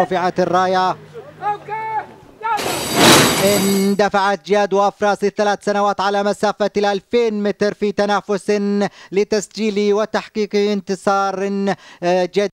رفعت الراية اندفعت جياد وافراس الثلاث سنوات على مسافة الألفين متر في تنافس لتسجيل وتحقيق انتصار آه، جديد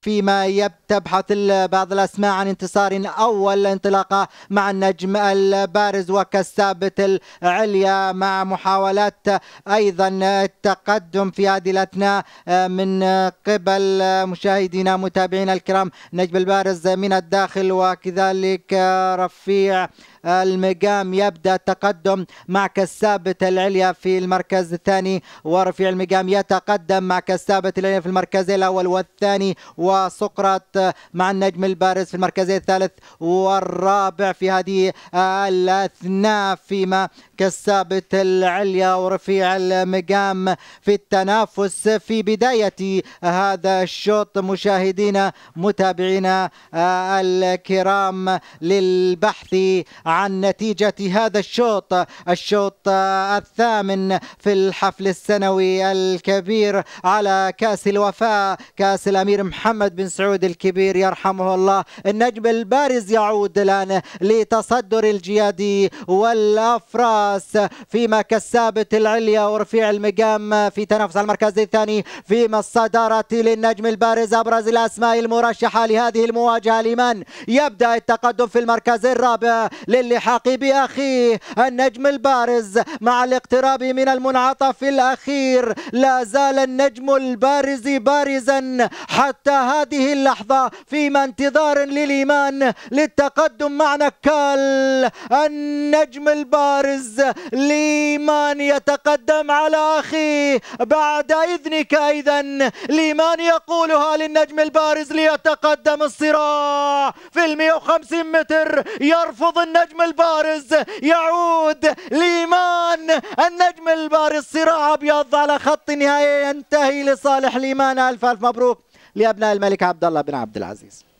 فيما تبحث بعض الأسماء عن انتصار أول انطلاقة مع النجم البارز وكالثابت العليا مع محاولات أيضا التقدم في هذه الأثناء آه، من قبل مشاهدينا متابعينا الكرام نجم البارز من الداخل وكذلك رفيع المقام يبدا التقدم مع كالثابت العليا في المركز الثاني ورفيع المقام يتقدم مع كالثابت العليا في المركز الاول والثاني و وسقراط مع النجم البارز في المركز الثالث والرابع في هذه الاثناء فيما كسابت العليا ورفيع المقام في التنافس في بدايه هذا الشوط مشاهدينا متابعينا آه، الكرام للبحث عن نتيجه هذا الشوط الشوط الثامن في الحفل السنوي الكبير على كاس الوفاء كاس الامير محمد محمد بن سعود الكبير يرحمه الله النجم البارز يعود الآن لتصدر الجيادي والأفراس فيما كسابة العليا ورفيع المقام في تنافس على المركز الثاني فيما الصدارة للنجم البارز أبرز الأسماء المرشحة لهذه المواجهة لمن يبدأ التقدم في المركز الرابع للحاق بأخيه النجم البارز مع الاقتراب من المنعطف الأخير لا زال النجم البارز بارزا حتى هذه اللحظة فيما انتظار للإيمان للتقدم مع نكال النجم البارز ليمان يتقدم على أخيه بعد إذنك إذا ليمان يقولها للنجم البارز ليتقدم الصراع في ال 150 متر يرفض النجم البارز يعود ليمان النجم البارز صراع أبيض على خط النهائي ينتهي لصالح ليمان ألف ألف مبروك لابناء الملك عبد الله بن عبد العزيز